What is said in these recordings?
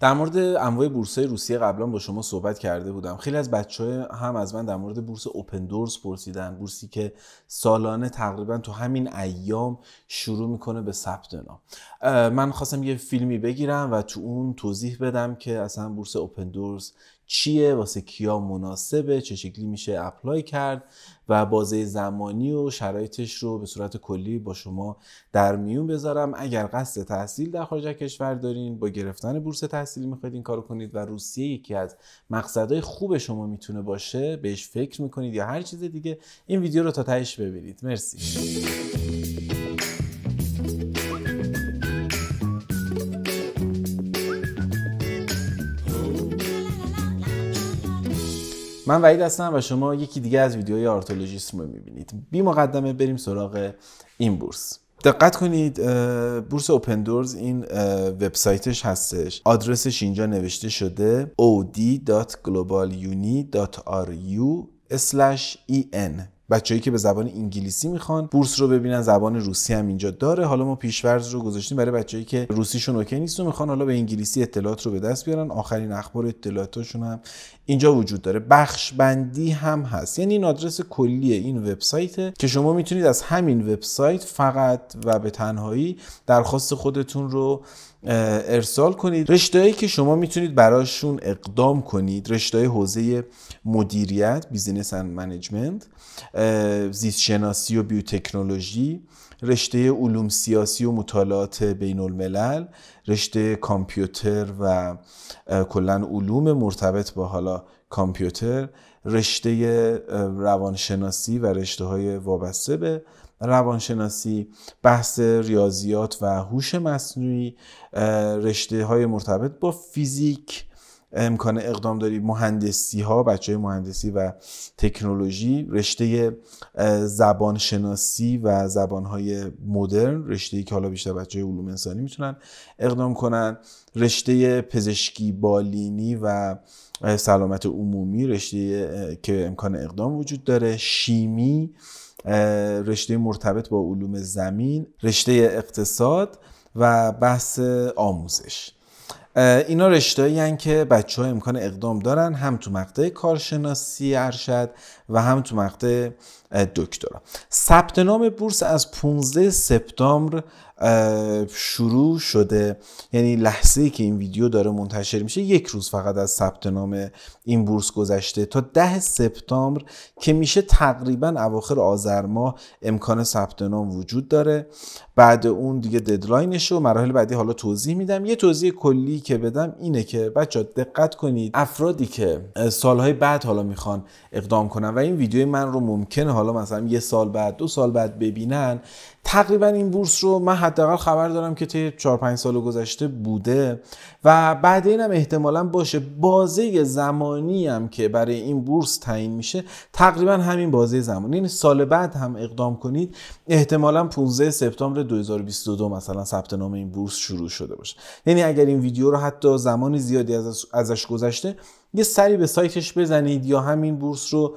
در مورد انواع بورس های روسیه قبلا با شما صحبت کرده بودم خیلی از بچه هم از من در مورد بورس اوپن دورز پرسیدن بورسی که سالانه تقریبا تو همین ایام شروع میکنه به ثبت نام من خواستم یه فیلمی بگیرم و تو اون توضیح بدم که اصلا بورس اوپن دورز چیه واسه کیا مناسبه چه شکلی میشه اپلای کرد و بازه زمانی و شرایطش رو به صورت کلی با شما در میون بذارم اگر قصد تحصیل در خارج کشور دارین با گرفتن بورس تحصیلی میخواید این کارو کنید و روسیه یکی از مقصدهای خوب شما میتونه باشه بهش فکر میکنید یا هر چیز دیگه این ویدیو رو تا تهش ببینید مرسی من وعید هستم و شما یکی دیگه از ویدیوهای آرتولوژیسم رو میبینید بی مقدمه بریم سراغ این بورس دقت کنید بورس اوپن دورز این وبسایتش هستش آدرسش اینجا نوشته شده od.globaluni.ru/en هایی که به زبان انگلیسی میخوان بورس رو ببینن زبان روسی هم اینجا داره حالا ما پیشورز رو گذاشتیم برای بچههایی که روسیشون اوکی نیست و میخوان حالا به انگلیسی اطلاعات رو به دست بیارن آخرین اخبار اطلاعاتشون هم اینجا وجود داره بخش بندی هم هست یعنی این آدرس کلی این وبسایت که شما میتونید از همین وبسایت فقط و به تنهایی درخواست خودتون رو ارسال کنید هایی که شما میتونید براشون اقدام کنید رشته های حوزه مدیریت بیزینس اند منیجمنت زیست شناسی و بیوتکنولوژی رشته علوم سیاسی و مطالعات بین الملل رشته کامپیوتر و کلا علوم مرتبط با حالا کامپیوتر رشته روانشناسی و رشته های وابسته به روانشناسی بحث ریاضیات و هوش مصنوعی رشته های مرتبط با فیزیک امکان اقدام داری مهندسی ها بچه های مهندسی و تکنولوژی رشته زبان شناسی و زبان های مدرن رشته که حالا بیشتر بچه علوم انسانی میتونن اقدام کنن رشته پزشکی بالینی و سلامت عمومی رشته که امکان اقدام وجود داره شیمی رشته مرتبط با علوم زمین رشته اقتصاد و بحث آموزش اینا رشته هایی که بچه ها امکان اقدام دارن هم تو مقطع کارشناسی ارشد و هم تو مقطع دکترا ثبت نام بورس از 15 سپتامبر شروع شده یعنی لحظه که این ویدیو داره منتشر میشه یک روز فقط از ثبت نام این بورس گذشته تا ده سپتامبر که میشه تقریبا اواخر آذر ماه امکان ثبت نام وجود داره بعد اون دیگه ددلاینش و مراحل بعدی حالا توضیح میدم یه توضیح کلی که بدم اینه که بچه دقت کنید افرادی که سالهای بعد حالا میخوان اقدام کنن و این ویدیو من رو ممکنه حالا مثلا یه سال بعد دو سال بعد ببینن تقریبا این بورس رو من حداقل خبر دارم که طی 4 5 سال گذشته بوده و بعد این هم احتمالا باشه بازه زمانی هم که برای این بورس تعیین میشه تقریبا همین بازه زمانی یعنی سال بعد هم اقدام کنید احتمالا 15 سپتامبر 2022 مثلا ثبت نام این بورس شروع شده باشه یعنی اگر این ویدیو رو حتی زمانی زیادی ازش گذشته یه سری به سایتش بزنید یا همین بورس رو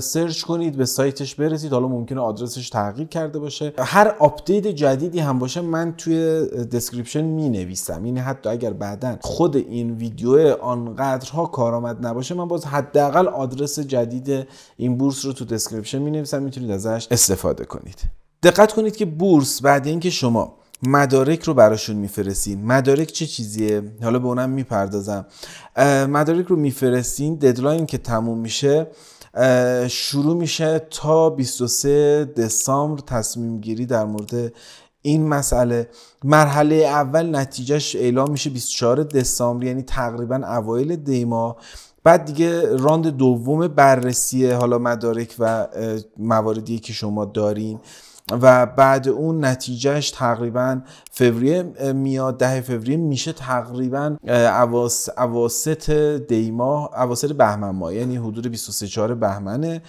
سرچ کنید به سایتش برسید حالا ممکنه آدرسش تغییر کرده باشه هر آپدیت جدیدی هم باشه من توی دسکریپشن می نویسم یعنی حتی اگر بعدا خود این ویدیو آنقدرها کارآمد نباشه من باز حداقل آدرس جدید این بورس رو تو دسکریپشن می نویسم میتونید ازش استفاده کنید دقت کنید که بورس بعد اینکه شما مدارک رو براشون میفرستین مدارک چه چیزیه حالا به اونم میپردازم مدارک رو میفرستین ددلاین که تموم میشه شروع میشه تا 23 دسامبر تصمیم گیری در مورد این مسئله مرحله اول نتیجهش اعلام میشه 24 دسامبر یعنی تقریبا اوایل دیما بعد دیگه راند دوم بررسی حالا مدارک و مواردی که شما دارین و بعد اون نتیجهش تقریبا فوریه میاد ده فوریه میشه تقریبا اواسط دیما اواسط بهمن ماه یعنی حدود 23 بهمنه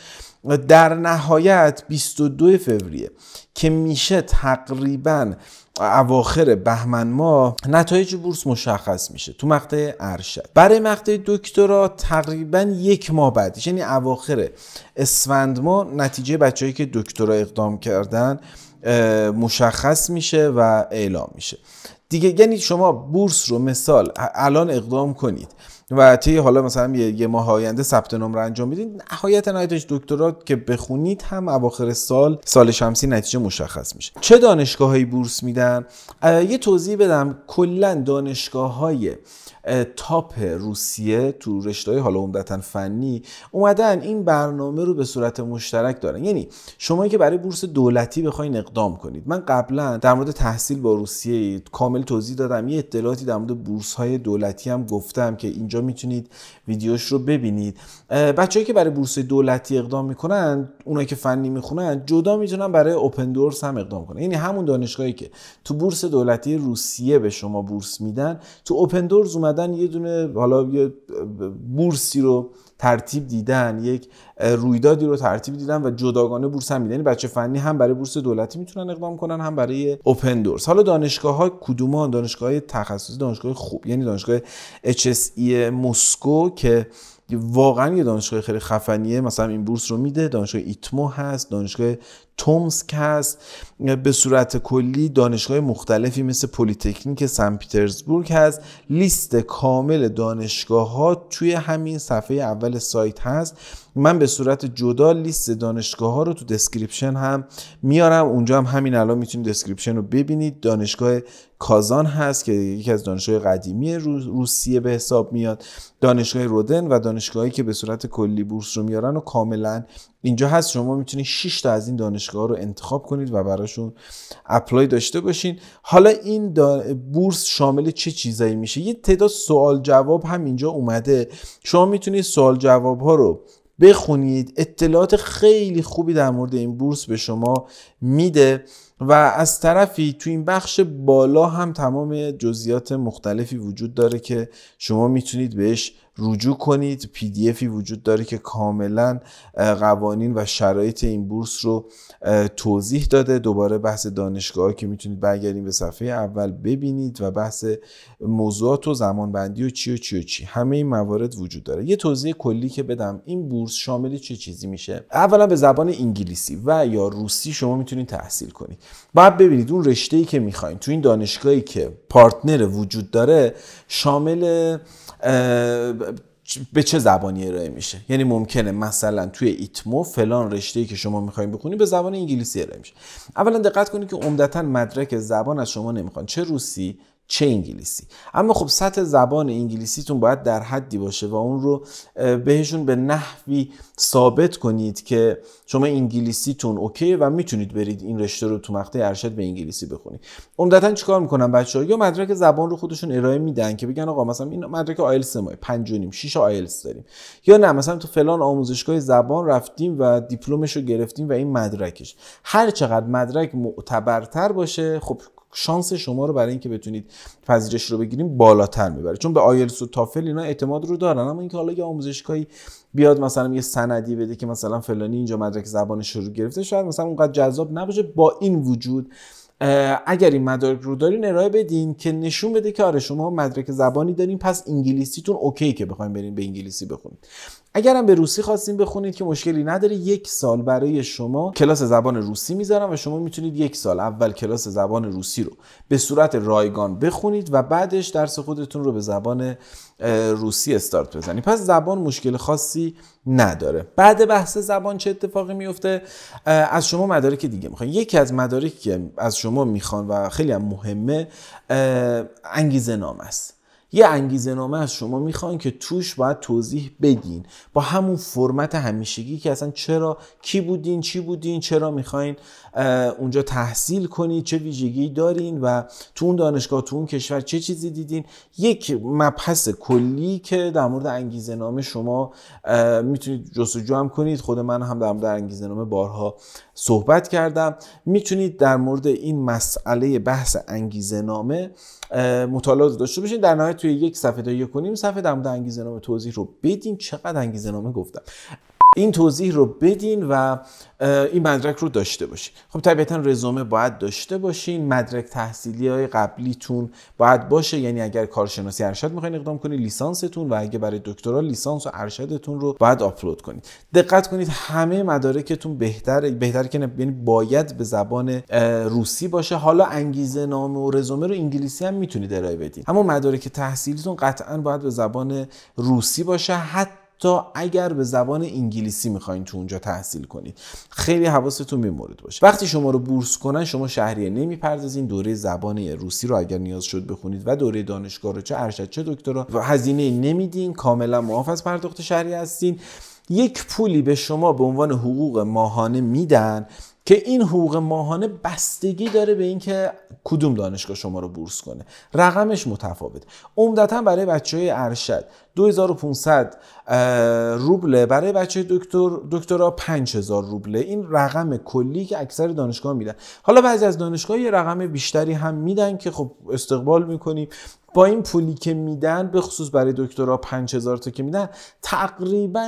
در نهایت 22 فوریه که میشه تقریبا اواخر بهمن ماه نتایج بورس مشخص میشه تو مقطع ارشد برای مقطع دکترا تقریبا یک ماه بعد یعنی اواخر اسفند ماه نتیجه بچههایی که دکترا اقدام کردن مشخص میشه و اعلام میشه دیگه یعنی شما بورس رو مثال الان اقدام کنید و طی حالا مثلا یه ماه آینده ثبت نمره انجام میدین نهایت نهایتش دکترا که بخونید هم اواخر سال سال شمسی نتیجه مشخص میشه چه دانشگاه های بورس میدن یه توضیح بدم کلا دانشگاه های تاپ روسیه تو رشته های حالا عمدتا فنی اومدن این برنامه رو به صورت مشترک دارن یعنی شما که برای بورس دولتی بخواین اقدام کنید من قبلا در مورد تحصیل با روسیه کامل توضیح دادم یه اطلاعاتی در مورد بورس های دولتی هم گفتم که اینجا میتونید ویدیوش رو ببینید بچههایی که برای بورس دولتی اقدام میکنن اونایی که فنی میخونن جدا میتونن برای اوپن دورس هم اقدام کنن یعنی همون دانشگاهی که تو بورس دولتی روسیه به شما بورس میدن تو اوپن دورس اومدن یه دونه حالا یه بورسی رو ترتیب دیدن یک رویدادی رو ترتیب دیدن و جداگانه بورس هم میدن یعنی بچه فنی هم برای بورس دولتی میتونن اقدام کنن هم برای اوپن دورس حالا دانشگاه ها کدومان دانشگاه تخصصی دانشگاه خوب یعنی دانشگاه HSE مسکو که واقعا یه دانشگاه خیلی خفنیه مثلا این بورس رو میده دانشگاه ایتمو هست دانشگاه تومسک هست به صورت کلی دانشگاه مختلفی مثل پلیتکنیک سن پیترزبورگ هست لیست کامل دانشگاه ها توی همین صفحه اول سایت هست من به صورت جدا لیست دانشگاه ها رو تو دسکریپشن هم میارم اونجا هم همین الان میتونید دسکریپشن رو ببینید دانشگاه کازان هست که یکی از دانشگاه قدیمی روسیه به حساب میاد دانشگاه رودن و دانشگاهی که به صورت کلی بورس رو میارن و کاملا اینجا هست شما میتونید 6 تا از این دانشگاه رو انتخاب کنید و براشون اپلای داشته باشین حالا این بورس شامل چه چیزایی میشه یه تعداد سوال جواب هم اینجا اومده شما میتونید سوال جواب ها رو بخونید اطلاعات خیلی خوبی در مورد این بورس به شما میده و از طرفی تو این بخش بالا هم تمام جزئیات مختلفی وجود داره که شما میتونید بهش رجوع کنید پی دی افی وجود داره که کاملا قوانین و شرایط این بورس رو توضیح داده دوباره بحث دانشگاه که میتونید برگردیم به صفحه اول ببینید و بحث موضوعات و بندی و چی و چی و چی همه این موارد وجود داره یه توضیح کلی که بدم این بورس شامل چه چیزی میشه اولا به زبان انگلیسی و یا روسی شما میتونید تحصیل کنید بعد ببینید اون رشته ای که میخواین تو این دانشگاهی که پارتنر وجود داره شامل به چه زبانی ارائه میشه یعنی ممکنه مثلا توی ایتمو فلان رشته که شما میخواین بخونی به زبان انگلیسی ارائه میشه اولا دقت کنید که عمدتا مدرک زبان از شما نمیخوان چه روسی چه انگلیسی اما خب سطح زبان انگلیسیتون باید در حدی باشه و اون رو بهشون به نحوی ثابت کنید که شما انگلیسیتون اوکی و میتونید برید این رشته رو تو مقطع ارشد به انگلیسی بخونید عمدتا چیکار میکنن بچه‌ها یا مدرک زبان رو خودشون ارائه میدن که بگن آقا مثلا این مدرک آیلتس ما 5 و نیم 6 آیلتس داریم یا نه مثلا تو فلان آموزشگاه زبان رفتیم و دیپلمش رو گرفتیم و این مدرکش هر چقدر مدرک معتبرتر باشه خب شانس شما رو برای اینکه بتونید پذیرش رو بگیریم بالاتر میبره چون به آیلس و تافل اینا اعتماد رو دارن اما اینکه حالا یه آموزشگاهی بیاد مثلا یه سندی بده که مثلا فلانی اینجا مدرک زبان شروع گرفته شاید مثلا اونقدر جذاب نباشه با این وجود اگر این مدارک رو دارین ارائه بدین که نشون بده که آره شما مدرک زبانی دارین پس انگلیسیتون اوکی که بخوایم برین به انگلیسی بخونید اگرم به روسی خواستیم بخونید که مشکلی نداره یک سال برای شما کلاس زبان روسی میذارم و شما میتونید یک سال اول کلاس زبان روسی رو به صورت رایگان بخونید و بعدش درس خودتون رو به زبان روسی استارت بزنید پس زبان مشکل خاصی نداره بعد بحث زبان چه اتفاقی میفته از شما مدارک دیگه میخوان یکی از مدارکی که از شما میخوان و خیلی هم مهمه انگیزه نام است یه انگیزه نامه از شما میخواین که توش باید توضیح بدین با همون فرمت همیشگی که اصلا چرا کی بودین چی بودین چرا میخواین اونجا تحصیل کنید چه ویژگی دارین و تو اون دانشگاه تو اون کشور چه چیزی دیدین یک مبحث کلی که در مورد انگیزه نامه شما میتونید جستجو هم کنید خود من هم در مورد انگیزه نامه بارها صحبت کردم میتونید در مورد این مسئله بحث انگیزه نامه مطالعات داشته باشین در نهایت توی یک صفحه تا یک و صفحه در مورد انگیزه نامه توضیح رو بدین چقدر انگیزه نامه گفتم این توضیح رو بدین و این مدرک رو داشته باشین خب طبیعتا رزومه باید داشته باشین مدرک تحصیلی های قبلیتون باید باشه یعنی اگر کارشناسی ارشد میخواین اقدام کنید لیسانستون و اگه برای دکترا لیسانس و ارشدتون رو باید آپلود کنید دقت کنید همه مدارکتون بهتر بهتر که یعنی باید به زبان روسی باشه حالا انگیزه نامه و رزومه رو انگلیسی هم میتونید ارائه بدین اما مدارک تحصیلیتون قطعا باید به زبان روسی باشه حتی تا اگر به زبان انگلیسی میخواین تو اونجا تحصیل کنید خیلی حواستون به مورد باشه وقتی شما رو بورس کنن شما شهریه نمیپردازین دوره زبان روسی رو اگر نیاز شد بخونید و دوره دانشگاه رو چه ارشد چه دکترا و هزینه نمیدین کاملا معاف از پرداخت شهریه هستین یک پولی به شما به عنوان حقوق ماهانه میدن که این حقوق ماهانه بستگی داره به اینکه کدوم دانشگاه شما رو بورس کنه رقمش متفاوت عمدتا برای بچه های ارشد 2500 روبله برای بچه دکتر دکترا 5000 روبله این رقم کلی که اکثر دانشگاه میدن حالا بعضی از دانشگاه یه رقم بیشتری هم میدن که خب استقبال میکنیم با این پولی که میدن به خصوص برای دکترا 5000 تا که میدن تقریبا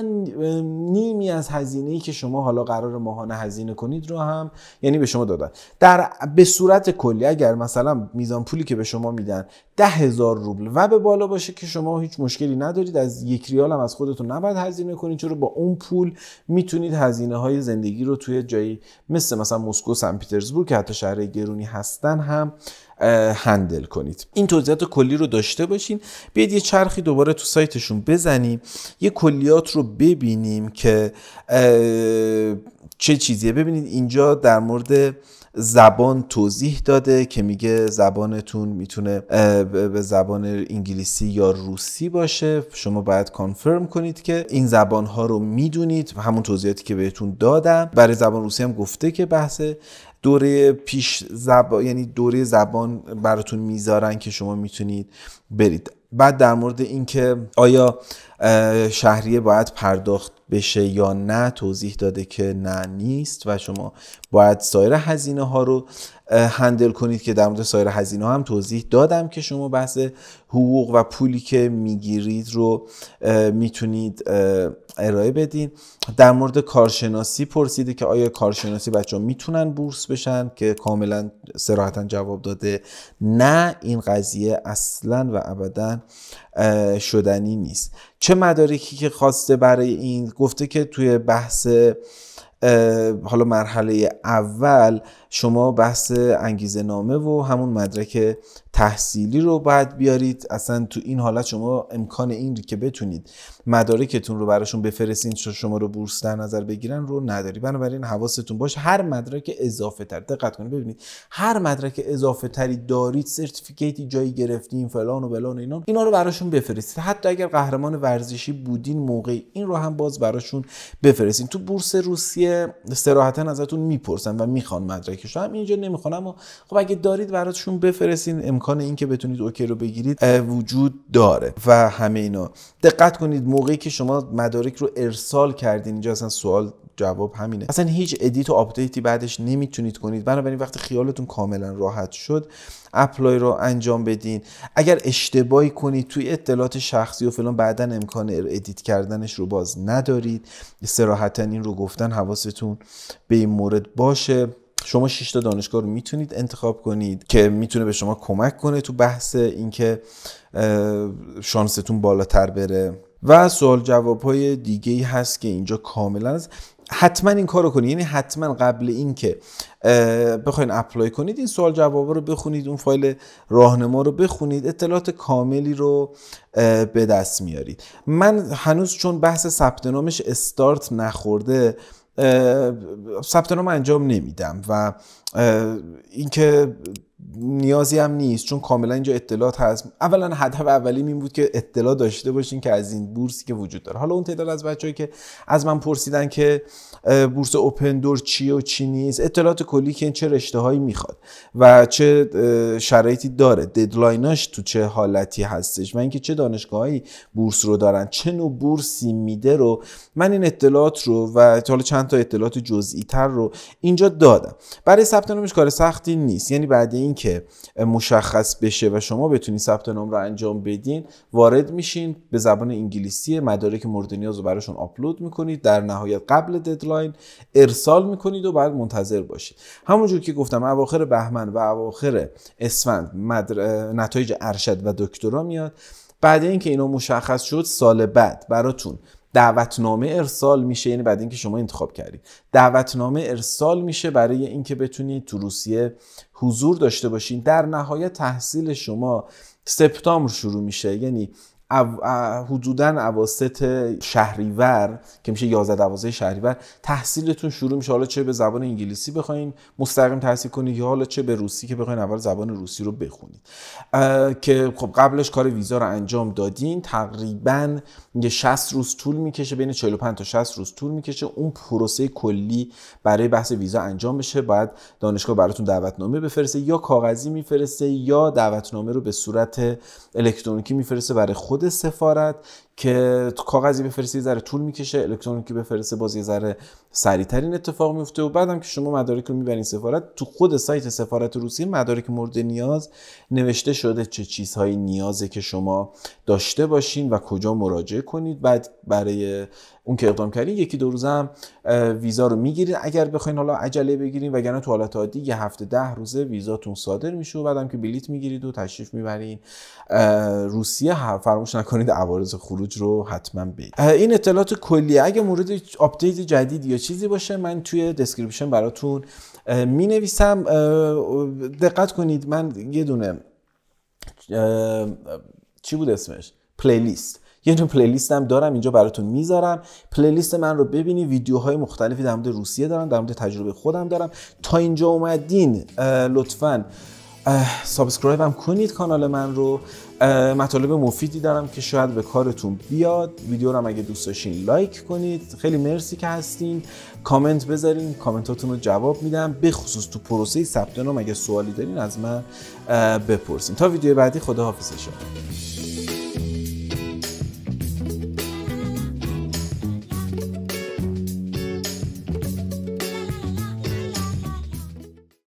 نیمی از هزینه ای که شما حالا قرار ماهانه هزینه کنید رو هم یعنی به شما دادن در به صورت کلی اگر مثلا میزان پولی که به شما میدن 10000 روبل و به بالا باشه که شما هیچ مشکلی ندارید از یک ریال هم از خودتون نباید هزینه کنید چرا با اون پول میتونید هزینه های زندگی رو توی جایی مثل مثلا مسکو سن پیترزبورگ که حتی شهر گرونی هستن هم هندل کنید این توضیحات کلی رو داشته باشین بیاید یه چرخی دوباره تو سایتشون بزنیم یه کلیات رو ببینیم که چه چیزیه ببینید اینجا در مورد زبان توضیح داده که میگه زبانتون میتونه به زبان انگلیسی یا روسی باشه شما باید کانفرم کنید که این زبان ها رو میدونید همون توضیحاتی که بهتون دادم برای زبان روسی هم گفته که بحث دوره پیش زبان یعنی دوره زبان براتون میذارن که شما میتونید برید بعد در مورد اینکه آیا شهریه باید پرداخت بشه یا نه توضیح داده که نه نیست و شما باید سایر هزینه ها رو هندل کنید که در مورد سایر هزینه ها هم توضیح دادم که شما بحث حقوق و پولی که میگیرید رو میتونید ارائه بدین در مورد کارشناسی پرسیده که آیا کارشناسی بچه ها میتونن بورس بشن که کاملا سراحتا جواب داده نه این قضیه اصلا و ابدا شدنی نیست چه مدارکی که خواسته برای این گفته که توی بحث حالا مرحله اول شما بحث انگیزه نامه و همون مدرک تحصیلی رو باید بیارید اصلا تو این حالت شما امکان این که بتونید مدارکتون رو براشون بفرستین شما رو بورس در نظر بگیرن رو نداری بنابراین حواستون باشه هر مدرک اضافه تر دقت کنید ببینید هر مدرک اضافه تری دارید سرتیفیکیتی جایی گرفتین فلان و بلان و اینا اینا رو براشون بفرستید حتی اگر قهرمان ورزشی بودین موقع این رو هم باز براشون بفرستین تو بورس روسیه صراحتا ازتون میپرسن و میخوان مدرکش رو هم اینجا نمیخوان اما خب اگه دارید براتشون بفرستین امکان امکان اینکه بتونید اوکی رو بگیرید وجود داره و همه اینا دقت کنید موقعی که شما مدارک رو ارسال کردین اینجا اصلا سوال جواب همینه اصلا هیچ ادیت و آپدیتی بعدش نمیتونید کنید بنابراین وقتی خیالتون کاملا راحت شد اپلای رو انجام بدین اگر اشتباهی کنید توی اطلاعات شخصی و فلان بعدا امکان ادیت کردنش رو باز ندارید سراحتا این رو گفتن حواستون به این مورد باشه شما 6 تا دانشگاه رو میتونید انتخاب کنید که میتونه به شما کمک کنه تو بحث اینکه شانستون بالاتر بره و سوال جواب های دیگه ای هست که اینجا کاملا هست. حتما این رو کنید یعنی حتما قبل اینکه بخواین اپلای کنید این سوال جواب رو بخونید اون فایل راهنما رو بخونید اطلاعات کاملی رو به دست میارید من هنوز چون بحث ثبت نامش استارت نخورده ثبت نام انجام نمیدم و اینکه نیازی هم نیست چون کاملا اینجا اطلاعات هست اولا هدف اولی این بود که اطلاع داشته باشین که از این بورسی که وجود داره حالا اون تعداد از بچه‌ای که از من پرسیدن که بورس اوپن دور چیه و چی نیست اطلاعات کلی که چه رشته هایی میخواد و چه شرایطی داره ددلایناش تو چه حالتی هستش و اینکه چه دانشگاهایی بورس رو دارن چه نوع بورسی میده رو من این اطلاعات رو و حالا چند تا اطلاعات جزئی تر رو اینجا دادم برای ثبت نامش کار سختی نیست یعنی بعد اینکه مشخص بشه و شما بتونید ثبت نام رو انجام بدین وارد میشین به زبان انگلیسی مدارک مورد نیاز رو براشون آپلود میکنید در نهایت قبل ددلاین ارسال میکنید و بعد منتظر باشید همونجور که گفتم اواخر بهمن و اواخر اسفند نتایج ارشد و دکترا میاد بعد اینکه اینا مشخص شد سال بعد براتون دعوتنامه ارسال میشه یعنی بعد اینکه شما انتخاب کردید دعوتنامه ارسال میشه برای اینکه بتونید تو روسیه حضور داشته باشین در نهایت تحصیل شما سپتامبر شروع میشه یعنی حدودا اواسط شهریور که میشه 11 دوازه شهریور تحصیلتون شروع میشه حالا چه به زبان انگلیسی بخواین مستقیم تحصیل کنید یا حالا چه به روسی که بخواین اول زبان روسی رو بخونید که خب قبلش کار ویزا رو انجام دادین تقریبا یه 60 روز طول میکشه بین 45 تا 60 روز طول میکشه اون پروسه کلی برای بحث ویزا انجام بشه باید دانشگاه براتون دعوتنامه بفرسته یا کاغذی میفرسته یا دعوتنامه رو به صورت الکترونیکی میفرسته برای خود خود سفارت که کاغذی بفرستی ذره طول میکشه الکترونیکی بفرسته باز یه ذره سریعتر اتفاق میفته و بعدم که شما مدارک رو میبرین سفارت تو خود سایت سفارت روسیه مدارک مورد نیاز نوشته شده چه چیزهایی نیازه که شما داشته باشین و کجا مراجعه کنید بعد برای اون که اقدام کردین یکی دو روز هم ویزا رو میگیرین اگر بخواین حالا عجله بگیرین وگرنه تو حالت عادی یه هفته ده روزه ویزاتون صادر میشه و بعدم که بلیت میگیرید و تشریف میبرین روسیه فراموش نکنید عوارض خروج رو حتما این اطلاعات کلی اگه مورد آپدیت جدید یا چیزی باشه من توی دسکریپشن براتون می نویسم دقت کنید من یه دونه چی بود اسمش پلیلیست یه دونه پلیلیست هم دارم اینجا براتون میذارم پلیلیست من رو ببینی ویدیوهای مختلفی در مورد روسیه دارم در مورد تجربه خودم دارم تا اینجا اومدین لطفاً سابسکرایب هم کنید کانال من رو مطالب مفیدی دارم که شاید به کارتون بیاد ویدیو رو هم اگه دوست داشتین لایک کنید خیلی مرسی که هستین کامنت بذارین کامنتاتون رو جواب میدم به خصوص تو پروسه ثبت نام اگه سوالی دارین از من بپرسین تا ویدیو بعدی خداحافظ شما